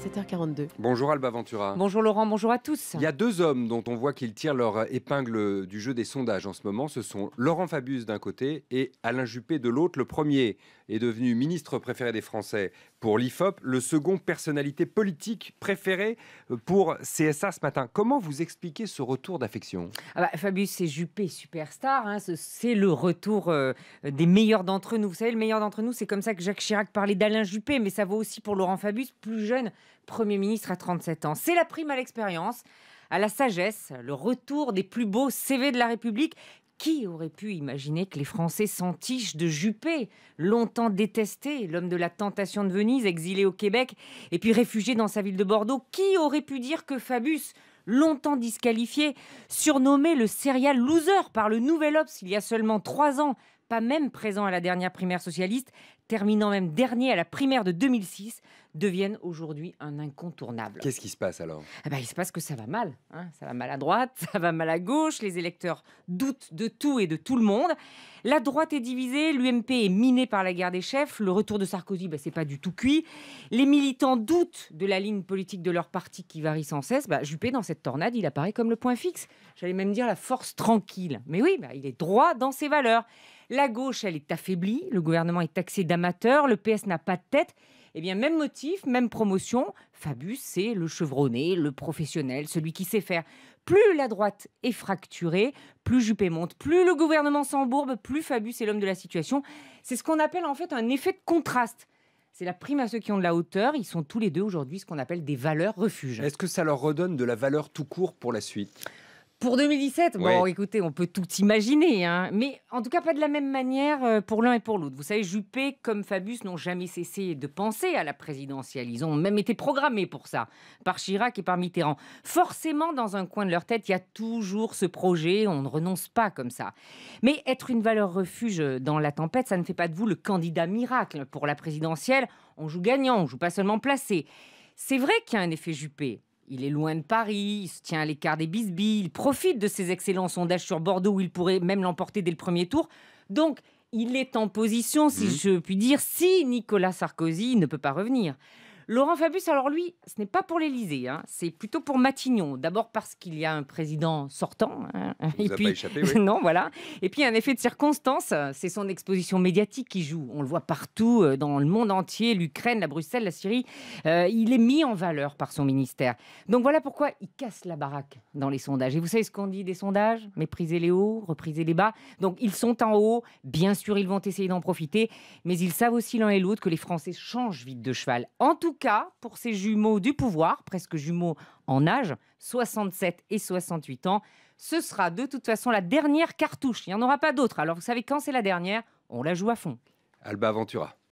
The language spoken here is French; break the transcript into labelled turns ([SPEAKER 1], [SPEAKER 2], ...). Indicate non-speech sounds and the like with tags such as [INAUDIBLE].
[SPEAKER 1] 7h42.
[SPEAKER 2] Bonjour Alba Ventura. Bonjour Laurent, bonjour à tous. Il y a deux hommes dont on voit qu'ils tirent leur épingle du jeu des sondages en ce moment. Ce sont Laurent Fabius d'un côté et Alain Juppé de l'autre. Le premier est devenu ministre préféré des Français pour l'IFOP, le second personnalité politique préférée pour CSA ce matin. Comment vous expliquez ce retour d'affection
[SPEAKER 1] ah bah, Fabius, c'est Juppé superstar. Hein. C'est le retour euh, des meilleurs d'entre nous. Vous savez, le meilleur d'entre nous, c'est comme ça que Jacques Chirac parlait d'Alain Juppé, mais ça vaut aussi pour Laurent Fabius, plus jeune. Premier ministre à 37 ans. C'est la prime à l'expérience, à la sagesse, le retour des plus beaux CV de la République. Qui aurait pu imaginer que les Français s'entichent de Juppé, longtemps détesté, l'homme de la tentation de Venise, exilé au Québec et puis réfugié dans sa ville de Bordeaux Qui aurait pu dire que Fabius, longtemps disqualifié, surnommé le serial loser par le Nouvel Obs il y a seulement trois ans, pas même présent à la dernière primaire socialiste, terminant même dernier à la primaire de 2006, deviennent aujourd'hui un incontournable. Qu'est-ce qui se passe alors eh ben, Il se passe que ça va mal. Hein. Ça va mal à droite, [LAUGHS] ça va mal à gauche, les électeurs doutent de tout et de tout le monde. La droite est divisée, l'UMP est minée par la guerre des chefs, le retour de Sarkozy, ben, c'est pas du tout cuit. Les militants doutent de la ligne politique de leur parti qui varie sans cesse. Bah, Juppé, dans cette tornade, il apparaît comme le point fixe. J'allais même dire la force tranquille. Mais oui, bah, il est droit dans ses valeurs. La gauche, elle est affaiblie, le gouvernement est taxé d'amateur, le PS n'a pas de tête. Eh bien, même motif, même promotion. Fabius, c'est le chevronné, le professionnel, celui qui sait faire. Plus la droite est fracturée, plus Juppé monte, plus le gouvernement s'embourbe, plus Fabius est l'homme de la situation. C'est ce qu'on appelle en fait un effet de contraste. C'est la prime à ceux qui ont de la hauteur. Ils sont tous les deux aujourd'hui ce qu'on appelle des valeurs refuges.
[SPEAKER 2] Est-ce que ça leur redonne de la valeur tout court pour la suite
[SPEAKER 1] pour 2017, bon, écoutez, on peut tout imaginer, hein. mais en tout cas pas de la même manière euh, pour l'un et pour l'autre. Vous savez, Juppé comme Fabius n'ont jamais cessé de penser à la présidentielle. Ils ont même été programmés pour ça par Chirac et par Mitterrand. Forcément, dans un coin de leur tête, il y a toujours ce projet. On ne renonce pas comme ça. Mais être une valeur refuge dans la tempête, ça ne fait pas de vous le candidat miracle pour la présidentielle. On joue gagnant, on joue pas seulement placé. C'est vrai qu'il y a un effet Juppé. Il est loin de Paris, il se tient à l'écart des bisbilles, il profite de ses excellents sondages sur Bordeaux où il pourrait même l'emporter dès le premier tour. Donc, il est en position, si mmh. je puis dire, si Nicolas Sarkozy ne peut pas revenir. Laurent Fabius, alors lui, ce n'est pas pour l'Elysée. Hein, c'est plutôt pour Matignon. D'abord parce qu'il y a un président sortant. Hein, et puis, pas échappé, [LAUGHS] non, voilà. Et puis un effet de circonstance, c'est son exposition médiatique qui joue. On le voit partout euh, dans le monde entier, l'Ukraine, la Bruxelles, la Syrie. Euh, il est mis en valeur par son ministère. Donc voilà pourquoi il casse la baraque dans les sondages. Et vous savez ce qu'on dit des sondages mépriser les hauts, repriser les bas. Donc ils sont en haut. Bien sûr, ils vont essayer d'en profiter, mais ils savent aussi l'un et l'autre que les Français changent vite de cheval. En tout cas pour ces jumeaux du pouvoir, presque jumeaux en âge, 67 et 68 ans. Ce sera de toute façon la dernière cartouche. Il n'y en aura pas d'autres. Alors vous savez quand c'est la dernière
[SPEAKER 2] On la joue à fond. Alba Ventura.